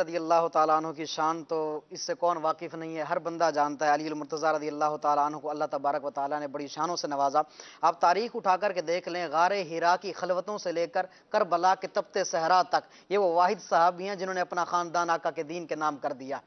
رضی اللہ تعالیٰ عنہ کی شان تو اس سے کون واقف نہیں ہے ہر بندہ جانتا ہے علی المرتضی رضی اللہ تعالیٰ عنہ کو اللہ تبارک و تعالیٰ نے بڑی شانوں سے نوازا آپ تاریخ اٹھا کر کے دیکھ لیں ہیرا کی خلوتوں سے لے کر کربلا کے تک یہ وہ واحد صحابی ہیں جنہوں نے اپنا خاندان آقا کے کے دین نام کر دیا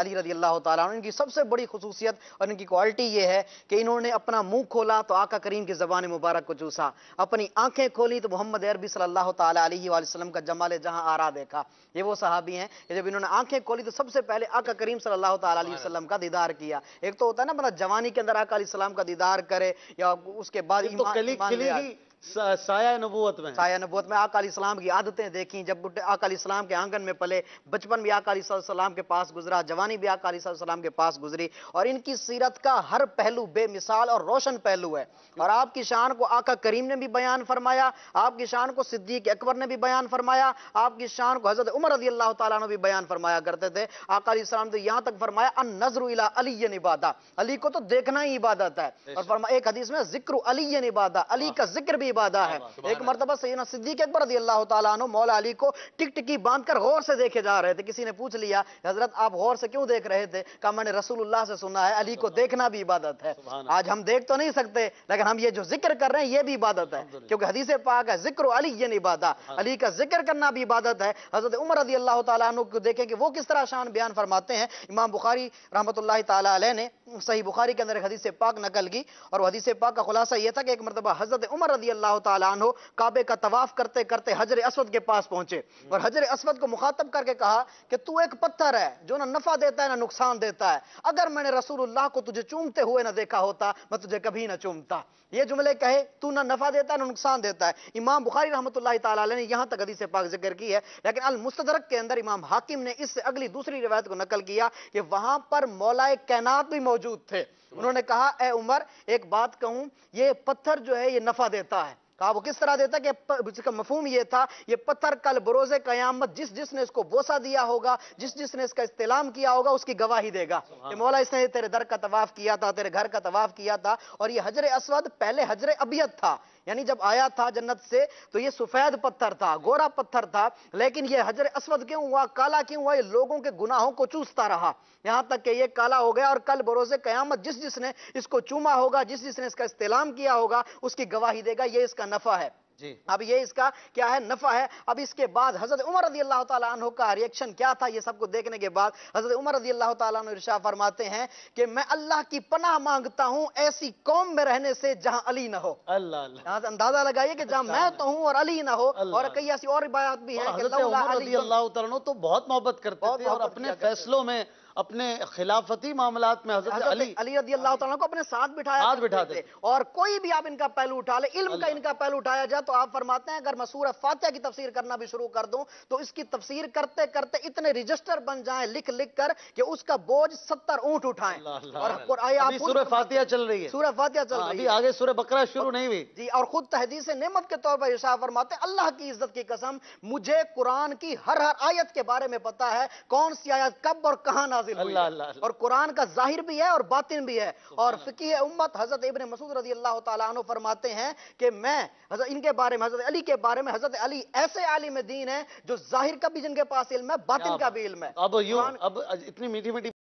علی رضی اللہ تعالیٰ عنہ ان کی سب سے بڑی خصوصیت اور ان کی کوالٹی یہ ہے کہ انہوں نے اپنا منہ کھولا تو آقا کریم کی زبان مبارک کو چوسا اپنی آنکھیں کھولی تو محمد عربی صلی اللہ تعالیٰ علیہ وسلم کا جمال جہاں آرا دیکھا یہ وہ صحابی ہیں جب انہوں نے آنکھیں کھولی تو سب سے پہلے آقا کریم صلی اللہ تعالیٰ علیہ وسلم کا دیدار کیا ایک تو ہوتا ہے نا جوانی کے اندر آقا علیہ السلام کا دیدار کرے یا اس کے بعد ایمان, سایہ نبوت میں سایہ نبوت میں آقا علیہ السلام کی عادتیں دیکھیں جب آقا علیہ السلام کے آنگن میں پلے بچپن بھی آقا علیہ السلام کے پاس گزرا جوانی بھی آقا علیہ السلام کے پاس گزری اور ان کی سیرت کا ہر پہلو بے مثال اور روشن پہلو ہے اور آپ کی شان کو آقا کریم نے بھی بیان فرمایا آپ کی شان کو صدیق اکبر نے بھی بیان فرمایا آپ کی شان کو حضرت عمر رضی اللہ تعالیٰ نے بھی بیان فرمایا کرتے تھے آقا علیہ السلام تو یہاں تک فرمایا ان نظر علی عبادہ علی کو تو دیکھنا ہی عبادت ہے اور ایک حدیث میں ذکر علی عبادہ علی کا ذکر بھی عبادہ ہے ایک مرتبہ سیدنا صدیق اکبر رضی اللہ تعالیٰ عنہ مولا علی کو ٹک ٹکی باندھ کر غور سے دیکھے جا رہے تھے کسی نے پوچھ لیا حضرت آپ غور سے کیوں دیکھ رہے تھے کہا میں نے رسول اللہ سے سنا ہے علی کو دیکھنا بھی عبادت ہے آج ہم دیکھ تو نہیں سکتے لیکن ہم یہ جو ذکر کر رہے ہیں یہ بھی عبادت ہے کیونکہ حدیث پاک ہے ذکر علی یہ یعنی عبادہ ہاں۔ علی کا ذکر کرنا بھی عبادت ہے حضرت عمر رضی اللہ تعالیٰ عنہ کو دیکھیں کہ وہ کس طرح شان بیان فرماتے ہیں امام بخاری رحمت اللہ تعالیٰ علیہ نے صحیح بخاری کے اندر ایک حدیث پاک نکل گی اور وہ حدیث پاک کا خلاصہ یہ تھا کہ ایک مرتبہ حضرت عمر رضی اللہ تعالیٰ عنہ کعبے کا تواف کرتے کرتے حجر اسود کے پاس پہنچے اور حجر اسود کو مخاطب کر کے کہا کہ تو ایک پتھر ہے جو نہ نفع دیتا ہے نہ نقصان دیتا ہے اگر میں نے رسول اللہ کو تجھے چومتے ہوئے نہ دیکھا ہوتا میں تجھے کبھی نہ چومتا یہ جملے کہے تو نہ نفع دیتا ہے نہ نقصان دیتا ہے امام بخاری رحمت اللہ تعالیٰ نے یہاں تک حدیث پاک ذکر کی ہے لیکن المستدرک کے اندر امام حاکم نے اس سے اگلی دوسری روایت کو نکل کیا کہ وہاں پر مولا کینات بھی موجود تھے انہوں نے کہا اے عمر ایک بات کہوں یہ پتھر جو ہے یہ نفع دیتا کہا وہ کس طرح دیتا ہے کہ اس کا مفہوم یہ تھا یہ پتھر کل بروز قیامت جس جس نے اس کو بوسا دیا ہوگا جس جس نے اس کا استعلام کیا ہوگا اس کی گواہی دے گا کہ مولا اس نے تیرے در کا تواف کیا تھا تیرے گھر کا تواف کیا تھا اور یہ حجر اسود پہلے حجر ابیت تھا یعنی جب آیا تھا جنت سے تو یہ سفید پتھر تھا گورا پتھر تھا لیکن یہ حجر اسود کیوں ہوا کالا کیوں ہوا یہ لوگوں کے گناہوں کو چوستا رہا یہاں تک کہ یہ کالا ہو گیا اور کل بروز قیامت جس جس نے اس کو چوما ہوگا جس جس نے اس کا استعلام کیا ہوگا اس کی گواہی دے گا یہ اس کا نفع ہے جی۔ اب یہ اس کا کیا ہے نفع ہے اب اس کے بعد حضرت عمر رضی اللہ تعالیٰ عنہ کا ریاکشن کیا تھا یہ سب کو دیکھنے کے بعد حضرت عمر رضی اللہ تعالیٰ عنہ ارشاہ فرماتے ہیں کہ میں اللہ کی پناہ مانگتا ہوں ایسی قوم میں رہنے سے جہاں علی نہ ہو اللہ اللہ اندازہ لگائیے کہ جہاں میں تو ہوں اور علی نہ ہو اور کئی ایسی اور ربایات بھی ہیں حضرت عمر رضی اللہ تعالیٰ عنہ تو بہت محبت کرتے تھے اور اپنے فیصلوں میں اپنے خلافتی معاملات میں حضرت, علی علی رضی اللہ تعالیٰ کو اپنے ساتھ بٹھایا بٹھا دے اور کوئی بھی آپ ان کا پہلو اٹھا لے علم کا کا ان پہلو اٹھایا جائے تو آپ فرماتے ہیں اگر میں فاتحہ کی تفسیر کرنا بھی شروع کر دوں تو اس کی تفسیر کرتے کرتے اتنے رجسٹر بن جائیں لکھ لکھ کر کہ اس کا بوجھ ستر اونٹ اٹھائیں ابھی فاتحہ چل رہی ہے سورہ فاتحہ چل ہاں، رہی ہے آگے شروع نہیں ہوئی جی، اور خود تحدیث نعمت کے طور پر اللہ کی عزت کی قسم مجھے قرآن کی ہر ہر آیت کے بارے میں پتا ہے کون سی آیت کب اور کہاں ناز نازل ہوئی ہے اور قرآن کا ظاہر بھی ہے اور باطن بھی ہے اور فکی امت حضرت ابن مسعود رضی اللہ تعالیٰ عنہ فرماتے ہیں کہ میں ان کے بارے میں حضرت علی کے بارے میں حضرت علی ایسے عالم دین ہیں جو ظاہر کا بھی جن کے پاس علم ہے باطن کا بھی علم ہے اب اتنی میٹھی میٹھی